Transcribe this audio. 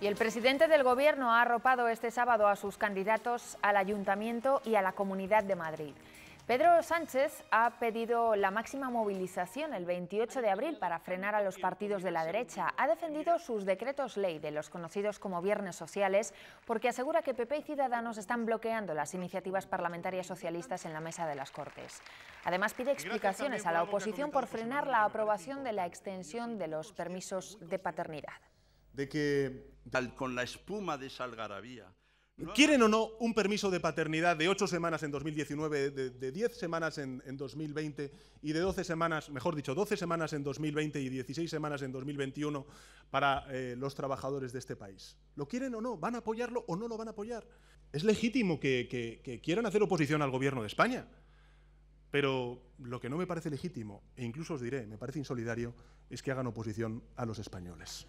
Y el presidente del Gobierno ha arropado este sábado a sus candidatos al Ayuntamiento y a la Comunidad de Madrid. Pedro Sánchez ha pedido la máxima movilización el 28 de abril para frenar a los partidos de la derecha. Ha defendido sus decretos ley de los conocidos como viernes sociales porque asegura que PP y Ciudadanos están bloqueando las iniciativas parlamentarias socialistas en la mesa de las Cortes. Además pide explicaciones a la oposición por frenar la aprobación de la extensión de los permisos de paternidad. De que con la espuma de Salgarabía. ¿Quieren o no un permiso de paternidad de ocho semanas en 2019, de, 10 semanas en, 2020 y de 12 semanas, mejor dicho, 12 semanas en 2020 y 16 semanas en 2021 para eh, los trabajadores de este país? ¿Lo quieren o no? ¿Van a apoyarlo o no lo van a apoyar? Es legítimo que, que quieran hacer oposición al gobierno de España, pero lo que no me parece legítimo, e incluso os diré, me parece insolidario, es que hagan oposición a los españoles.